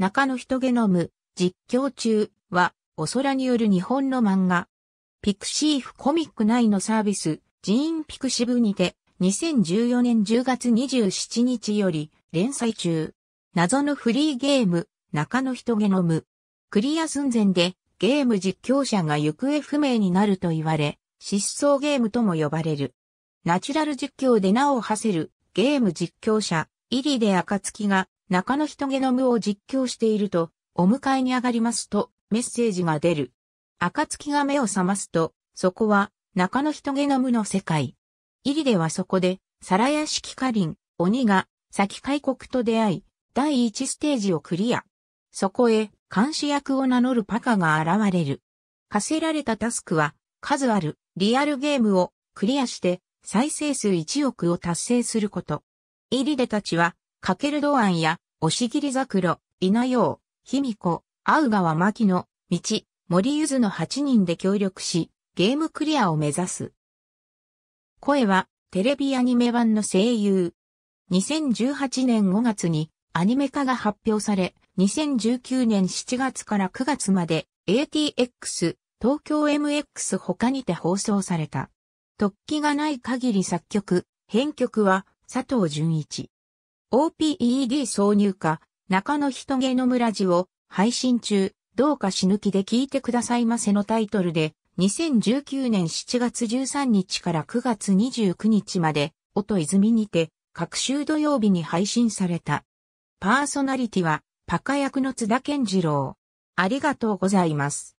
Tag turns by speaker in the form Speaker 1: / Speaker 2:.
Speaker 1: 中野人ゲノム、実況中は、お空による日本の漫
Speaker 2: 画。ピクシーフコミック内のサービス、ジーンピクシブにて、2014年10月27日より、連載中。謎のフリーゲーム、中野人ゲノム。クリア寸前で、ゲーム実況者が行方不明になると言われ、失踪ゲームとも呼ばれる。ナチュラル実況で名を馳せる、ゲーム実況者、イリデ・アカツキが、中野人ゲノムを実況していると、お迎えに上がりますと、メッセージが出る。暁が目を覚ますと、そこは、中野人ゲノムの世界。イリではそこで、皿屋敷花ン、鬼が、先開国と出会い、第1ステージをクリア。そこへ、監視役を名乗るパカが現れる。課せられたタスクは、数ある、リアルゲームを、クリアして、再生数1億を達成すること。イリデたちは、かけるドアンや、押切桜、稲葉、卑弥呼、青川牧野、道、森ゆずの8人で協力し、ゲームクリアを目指す。声は、テレビアニメ版の声優。2018年5月にアニメ化が発表され、2019年7月から9月まで ATX、東京 MX 他にて放送された。突起がない限り作曲、編曲は佐藤淳一。OPED 挿入歌、中野人芸の村寺を配信中、どうか死ぬ気で聞いてくださいませのタイトルで、2019年7月13日から9月29日まで、音泉にて、各週土曜日に配信された。パーソナリティは、
Speaker 1: パカ役の津田健次郎。ありがとうございます。